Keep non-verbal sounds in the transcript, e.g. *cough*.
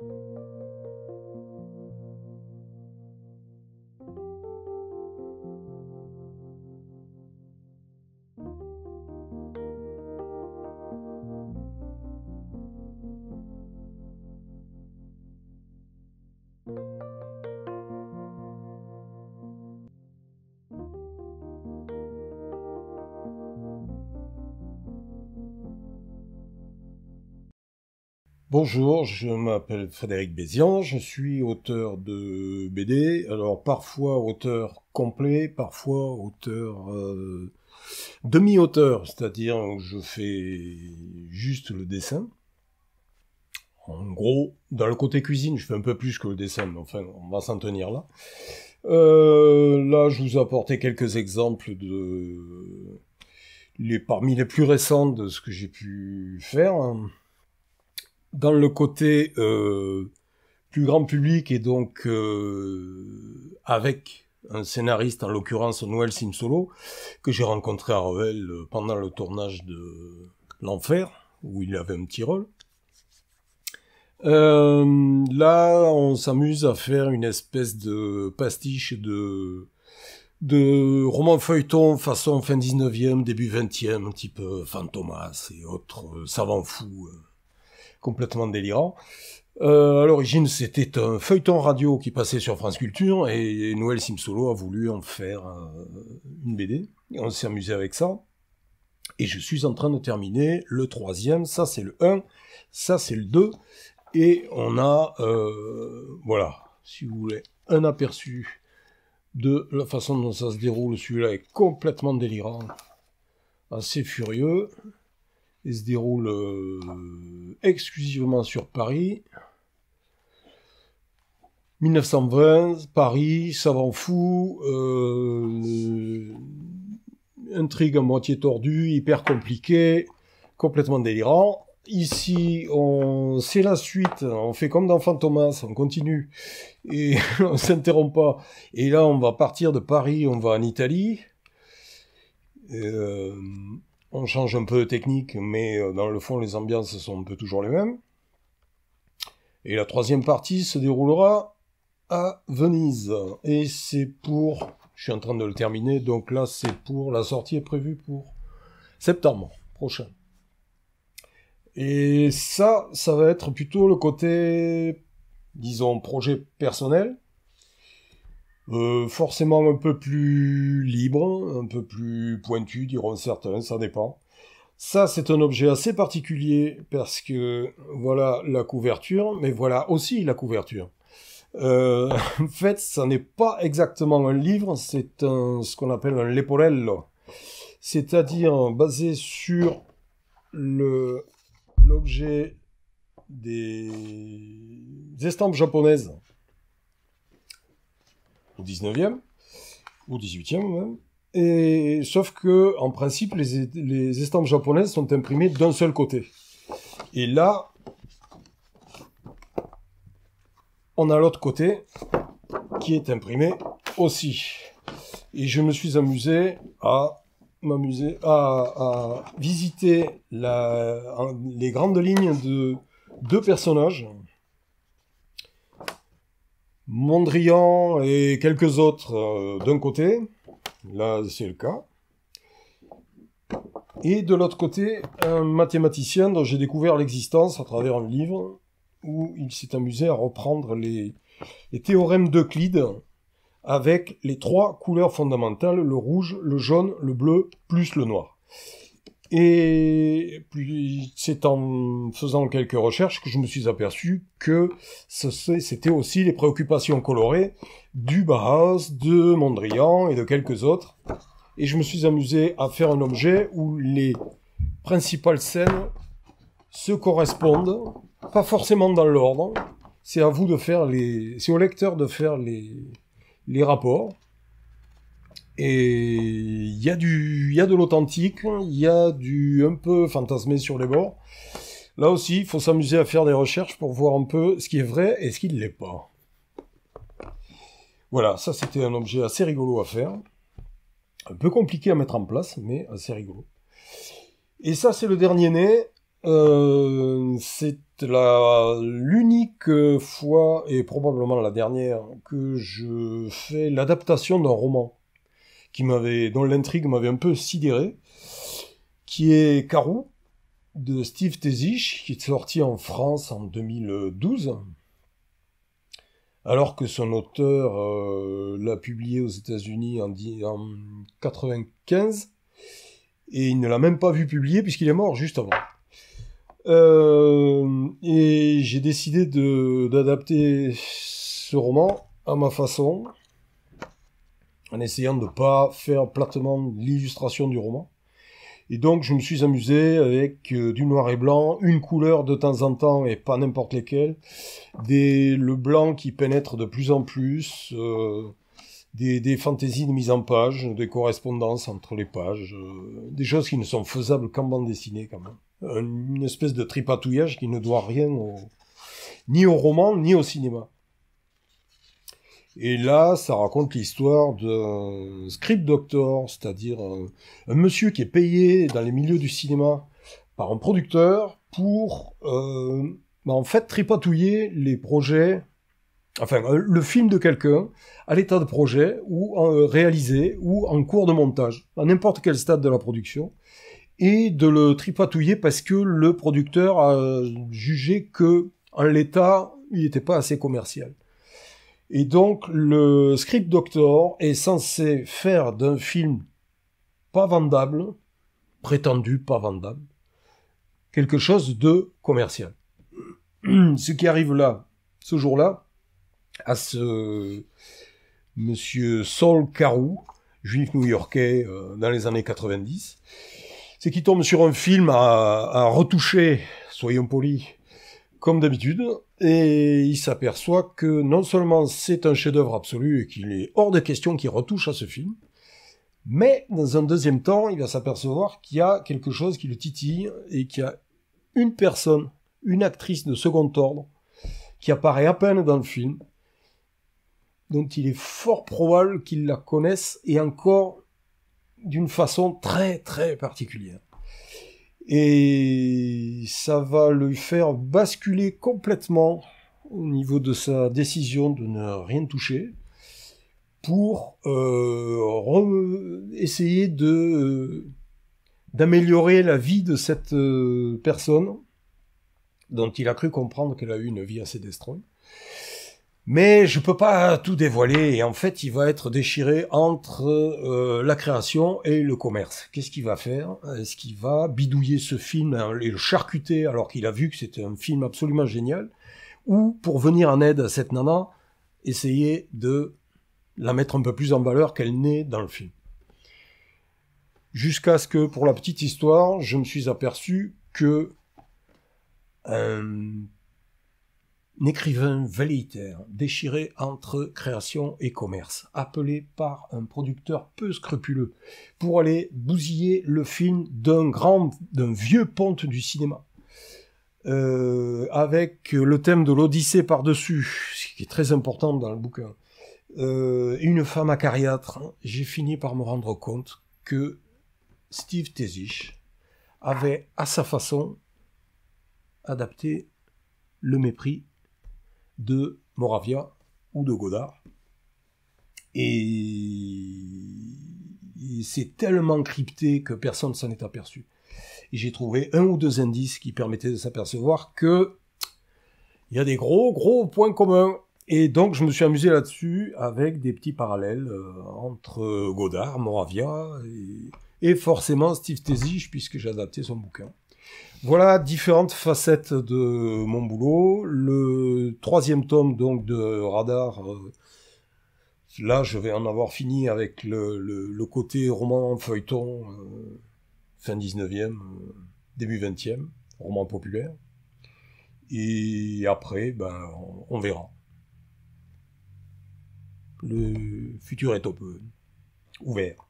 Thank you Bonjour, je m'appelle Frédéric Bézian, je suis auteur de BD, alors parfois auteur complet, parfois auteur euh, demi-auteur, c'est-à-dire je fais juste le dessin. En gros, dans le côté cuisine, je fais un peu plus que le dessin, mais enfin, on va s'en tenir là. Euh, là, je vous ai apporté quelques exemples de les parmi les plus récents de ce que j'ai pu faire. Hein dans le côté euh, plus grand public et donc euh, avec un scénariste, en l'occurrence Noël Simsolo, que j'ai rencontré à Revel euh, pendant le tournage de L'Enfer, où il avait un petit rôle. Euh, là, on s'amuse à faire une espèce de pastiche de, de roman feuilleton façon fin 19e, début 20e, type Fantomas et autres savants fous complètement délirant. Euh, à l'origine, c'était un feuilleton radio qui passait sur France Culture et Noël Simsolo a voulu en faire euh, une BD. Et on s'est amusé avec ça. Et je suis en train de terminer le troisième. Ça, c'est le 1. Ça, c'est le 2. Et on a, euh, voilà, si vous voulez, un aperçu de la façon dont ça se déroule. Celui-là est complètement délirant, assez furieux et se déroule euh, exclusivement sur Paris. 1920, Paris, savant fou, euh, intrigue à moitié tordue, hyper compliquée, complètement délirant. Ici, on, c'est la suite, on fait comme dans Fantomas, on continue et *laughs* on s'interrompt pas. Et là, on va partir de Paris, on va en Italie. Euh, on change un peu de technique, mais euh, dans le fond, les ambiances sont un peu toujours les mêmes. Et la troisième partie se déroulera à Venise. Et c'est pour... Je suis en train de le terminer, donc là, c'est pour... La sortie est prévue pour septembre prochain. Et ça, ça va être plutôt le côté, disons, projet personnel. Euh, forcément un peu plus libre, un peu plus pointu, diront certains, ça dépend. Ça, c'est un objet assez particulier parce que voilà la couverture, mais voilà aussi la couverture. Euh, *laughs* en fait, ça n'est pas exactement un livre, c'est ce qu'on appelle un leporello, c'est-à-dire basé sur l'objet des estampes japonaises. 19e, ou 18e même. Et, sauf que, en principe, les, les estampes japonaises sont imprimées d'un seul côté. Et là, on a l'autre côté qui est imprimé aussi. Et je me suis amusé à m'amuser à, visiter les grandes lignes de deux personnages Mondrian et quelques autres euh, d'un côté, là c'est le cas, et de l'autre côté un mathématicien dont j'ai découvert l'existence à travers un livre où il s'est amusé à reprendre les, les théorèmes d'Euclide avec les trois couleurs fondamentales, le rouge, le jaune, le bleu, plus le noir. Et c'est en faisant quelques recherches que je me suis aperçu que c'était aussi les préoccupations colorées du Bauhaus, de Mondrian et de quelques autres. Et je me suis amusé à faire un objet où les principales scènes se correspondent, pas forcément dans l'ordre. C'est à vous de faire les, c'est au lecteur de faire les, les rapports. Et il y a du, de l'authentique, il y a du un peu fantasmé sur les bords. Là aussi, il faut s'amuser à faire des recherches pour voir un peu ce qui est vrai et ce qui ne l'est pas. Voilà, ça c'était un objet assez rigolo à faire. Un peu compliqué à mettre en place, mais assez rigolo. Et ça c'est le dernier né. Euh, c'est l'unique fois et probablement la dernière que je fais l'adaptation d'un roman m'avait, dont l'intrigue m'avait un peu sidéré, qui est Carou de Steve Tesich, qui est sorti en France en 2012, alors que son auteur euh, l'a publié aux États-Unis en, 1995, et il ne l'a même pas vu publier puisqu'il est mort juste avant. Euh, et j'ai décidé d'adapter ce roman à ma façon, en essayant de ne pas faire platement l'illustration du roman. Et donc je me suis amusé avec euh, du noir et blanc, une couleur de temps en temps et pas n'importe lesquelles, des, le blanc qui pénètre de plus en plus, euh, des, fantaisies de mise en page, des correspondances entre les pages, euh, des choses qui ne sont faisables qu'en bande dessinée quand même. Une espèce de tripatouillage qui ne doit rien ni au roman ni au cinéma. Et là, ça raconte l'histoire d'un script doctor, c'est-à-dire un, monsieur qui est payé dans les milieux du cinéma par un producteur pour, euh, bah, en fait, tripatouiller les projets, enfin, euh, le film de quelqu'un à l'état de projet ou en, euh, réalisé ou en cours de montage, à n'importe quel stade de la production et de le tripatouiller parce que le producteur a jugé que en l'état, il n'était pas assez commercial. Et donc le script doctor est censé faire d'un film pas vendable, prétendu pas vendable, quelque chose de commercial. *clears throat* Ce qui arrive là, ce jour-là, à ce monsieur Saul Carou, juif new-yorkais euh, dans les années 90, c'est qu'il tombe sur un film à retoucher, soyons polis, comme d'habitude, et il s'aperçoit que non seulement c'est un chef-d'œuvre absolu et qu'il est hors de question qu'il retouche à ce film, mais dans un deuxième temps, il va s'apercevoir qu'il y a quelque chose qui le titille et qu'il y a une personne, une actrice de second ordre, qui apparaît à peine dans le film, dont il est fort probable qu'il la connaisse et encore d'une façon très très particulière. Et ça va le faire basculer complètement au niveau de sa décision de ne rien toucher pour euh, essayer de euh, d'améliorer la vie de cette euh, personne dont il a cru comprendre qu'elle a eu une vie assez destroy mais je peux pas tout dévoiler. Et en fait, il va être déchiré entre euh, la création et le commerce. Qu'est-ce qu'il va faire Est-ce qu'il va bidouiller ce film et hein, le charcuter alors qu'il a vu que c'était un film absolument génial Ou pour venir en aide à cette nana, essayer de la mettre un peu plus en valeur qu'elle n'est dans le film. Jusqu'à ce que, pour la petite histoire, je me suis aperçu que euh, écrivain velléitaire, déchiré entre création et commerce, appelé par un producteur peu scrupuleux pour aller bousiller le film d'un grand, d'un vieux ponte du cinéma. Euh, avec le thème de l'Odyssée par-dessus, ce qui est très important dans le bouquin, euh, une femme acariâtre, j'ai fini par me rendre compte que Steve Tesich avait à sa façon adapté le mépris de Moravia ou de Godard. Et, c'est tellement crypté que personne s'en est aperçu. Et j'ai trouvé un ou deux indices qui permettaient de s'apercevoir que il y a des gros gros points communs. Et donc je me suis amusé là-dessus avec des petits parallèles euh, entre Godard, Moravia et, forcément Steve Tesich puisque j'ai adapté son bouquin. Voilà différentes facettes de mon boulot. Le troisième tome donc de Radar. Euh, là, je vais en avoir fini avec le, côté roman feuilleton, euh, fin 19e, euh, début 20e, roman populaire. Et après, ben, on, verra. Le futur est peu ouvert.